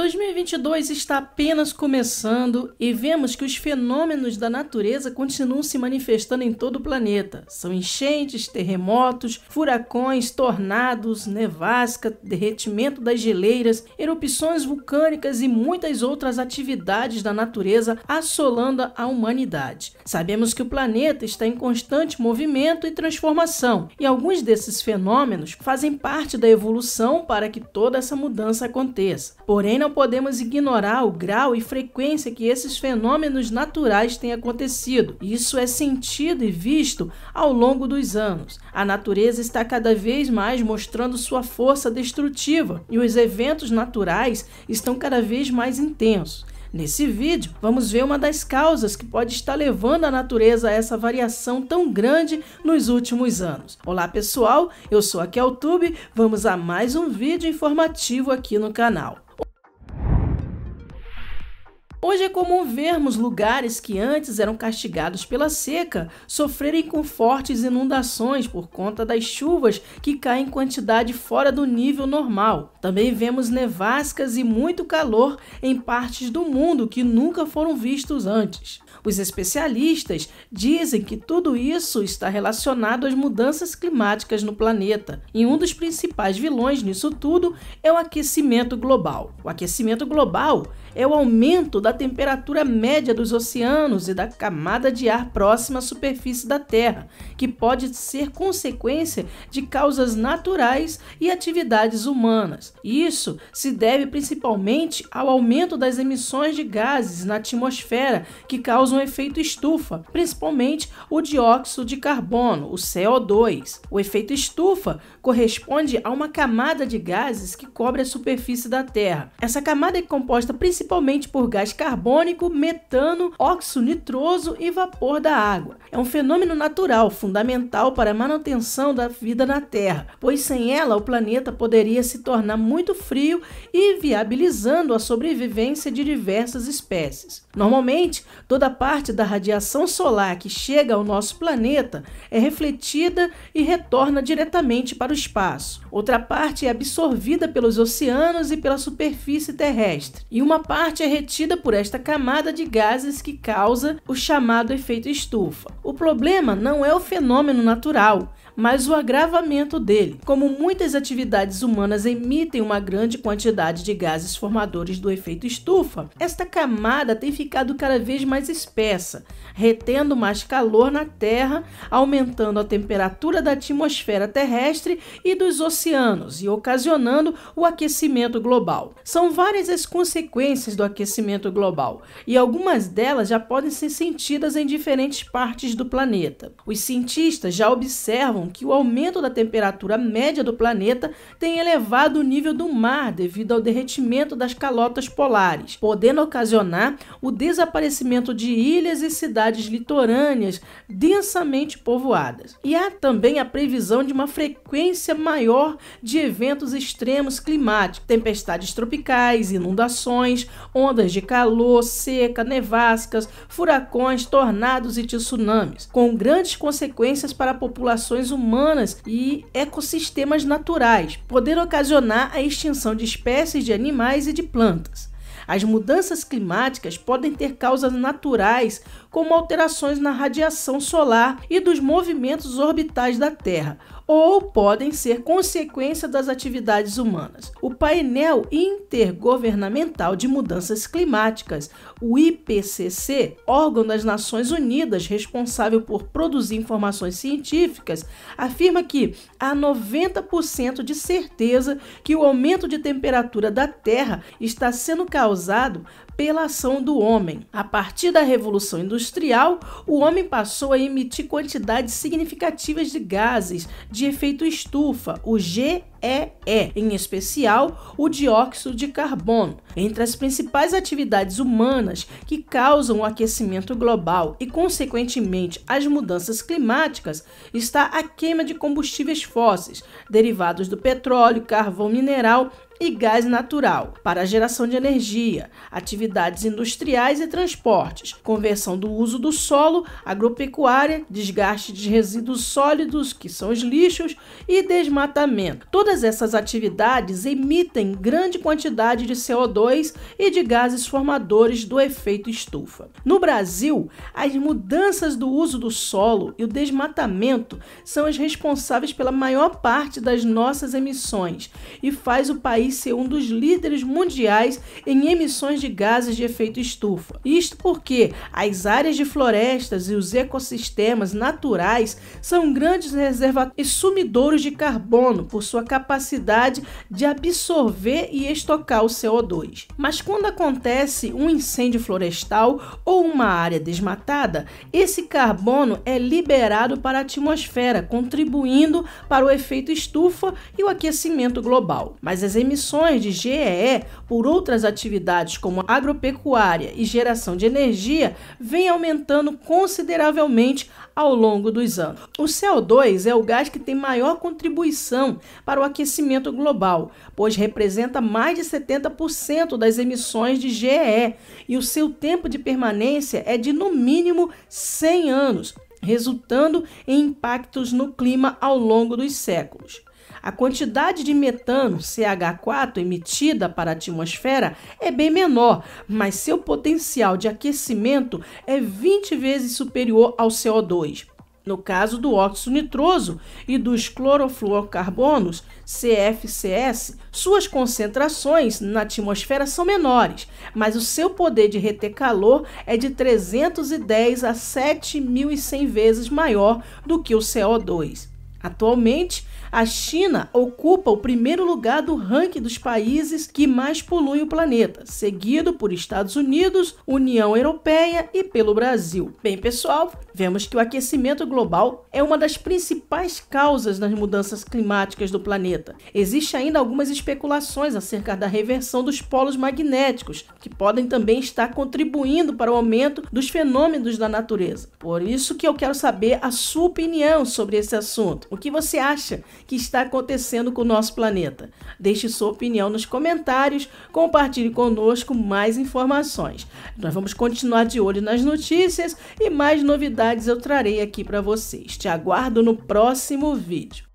2022 está apenas começando e vemos que os fenômenos da natureza continuam se manifestando em todo o planeta. São enchentes, terremotos, furacões, tornados, nevasca, derretimento das geleiras, erupções vulcânicas e muitas outras atividades da natureza assolando a humanidade. Sabemos que o planeta está em constante movimento e transformação, e alguns desses fenômenos fazem parte da evolução para que toda essa mudança aconteça. Porém, não não podemos ignorar o grau e frequência que esses fenômenos naturais têm acontecido. Isso é sentido e visto ao longo dos anos. A natureza está cada vez mais mostrando sua força destrutiva e os eventos naturais estão cada vez mais intensos. Nesse vídeo, vamos ver uma das causas que pode estar levando a natureza a essa variação tão grande nos últimos anos. Olá pessoal, eu sou aqui ao Tube. vamos a mais um vídeo informativo aqui no canal. Hoje é comum vermos lugares que antes eram castigados pela seca sofrerem com fortes inundações por conta das chuvas que caem em quantidade fora do nível normal. Também vemos nevascas e muito calor em partes do mundo que nunca foram vistos antes. Os especialistas dizem que tudo isso está relacionado às mudanças climáticas no planeta, e um dos principais vilões nisso tudo é o aquecimento global. O aquecimento global é o aumento da da temperatura média dos oceanos e da camada de ar próxima à superfície da Terra, que pode ser consequência de causas naturais e atividades humanas. Isso se deve principalmente ao aumento das emissões de gases na atmosfera que causam efeito estufa, principalmente o dióxido de carbono, o CO2. O efeito estufa corresponde a uma camada de gases que cobre a superfície da Terra. Essa camada é composta principalmente por gás carbônico, metano, óxido nitroso e vapor da água. É um fenômeno natural fundamental para a manutenção da vida na Terra, pois sem ela o planeta poderia se tornar muito frio e viabilizando a sobrevivência de diversas espécies. Normalmente, toda parte da radiação solar que chega ao nosso planeta é refletida e retorna diretamente para o espaço. Outra parte é absorvida pelos oceanos e pela superfície terrestre, e uma parte é retida por por esta camada de gases que causa o chamado efeito estufa. O problema não é o fenômeno natural, mas o agravamento dele. Como muitas atividades humanas emitem uma grande quantidade de gases formadores do efeito estufa, esta camada tem ficado cada vez mais espessa, retendo mais calor na Terra, aumentando a temperatura da atmosfera terrestre e dos oceanos e ocasionando o aquecimento global. São várias as consequências do aquecimento global global, e algumas delas já podem ser sentidas em diferentes partes do planeta. Os cientistas já observam que o aumento da temperatura média do planeta tem elevado o nível do mar devido ao derretimento das calotas polares, podendo ocasionar o desaparecimento de ilhas e cidades litorâneas densamente povoadas. E há também a previsão de uma frequência maior de eventos extremos climáticos, tempestades tropicais, inundações, ondas de calor calor, seca, nevascas, furacões, tornados e tsunamis, com grandes consequências para populações humanas e ecossistemas naturais, podendo ocasionar a extinção de espécies de animais e de plantas. As mudanças climáticas podem ter causas naturais, como alterações na radiação solar e dos movimentos orbitais da Terra, ou podem ser consequência das atividades humanas. O painel intergovernamental de mudanças climáticas, o IPCC, órgão das Nações Unidas responsável por produzir informações científicas, afirma que há 90% de certeza que o aumento de temperatura da Terra está sendo causado pela ação do homem. A partir da Revolução Industrial, o homem passou a emitir quantidades significativas de gases de efeito estufa, o GEE, em especial o dióxido de carbono. Entre as principais atividades humanas que causam o aquecimento global e, consequentemente, as mudanças climáticas, está a queima de combustíveis fósseis, derivados do petróleo, carvão mineral e gás natural para a geração de energia, atividades industriais e transportes, conversão do uso do solo, agropecuária, desgaste de resíduos sólidos, que são os lixos, e desmatamento. Todas essas atividades emitem grande quantidade de CO2 e de gases formadores do efeito estufa. No Brasil, as mudanças do uso do solo e o desmatamento são as responsáveis pela maior parte das nossas emissões e faz o país país ser um dos líderes mundiais em emissões de gases de efeito estufa. Isto porque as áreas de florestas e os ecossistemas naturais são grandes reservatórios e sumidouros de carbono por sua capacidade de absorver e estocar o CO2. Mas quando acontece um incêndio florestal ou uma área desmatada, esse carbono é liberado para a atmosfera, contribuindo para o efeito estufa e o aquecimento global. Mas as emissões emissões de GEE por outras atividades como agropecuária e geração de energia vem aumentando consideravelmente ao longo dos anos. O CO2 é o gás que tem maior contribuição para o aquecimento global, pois representa mais de 70% das emissões de GEE e o seu tempo de permanência é de no mínimo 100 anos, resultando em impactos no clima ao longo dos séculos a quantidade de metano, CH4, emitida para a atmosfera é bem menor, mas seu potencial de aquecimento é 20 vezes superior ao CO2. No caso do óxido nitroso e dos clorofluorcarbonos, CFCS, suas concentrações na atmosfera são menores, mas o seu poder de reter calor é de 310 a 7.100 vezes maior do que o CO2. Atualmente, a China ocupa o primeiro lugar do ranking dos países que mais poluem o planeta, seguido por Estados Unidos, União Europeia e pelo Brasil. Bem, pessoal, vemos que o aquecimento global é uma das principais causas das mudanças climáticas do planeta. Existe ainda algumas especulações acerca da reversão dos polos magnéticos, que podem também estar contribuindo para o aumento dos fenômenos da natureza. Por isso que eu quero saber a sua opinião sobre esse assunto. O que você acha? que está acontecendo com o nosso planeta. Deixe sua opinião nos comentários, compartilhe conosco mais informações. Nós vamos continuar de olho nas notícias e mais novidades eu trarei aqui para vocês. Te aguardo no próximo vídeo.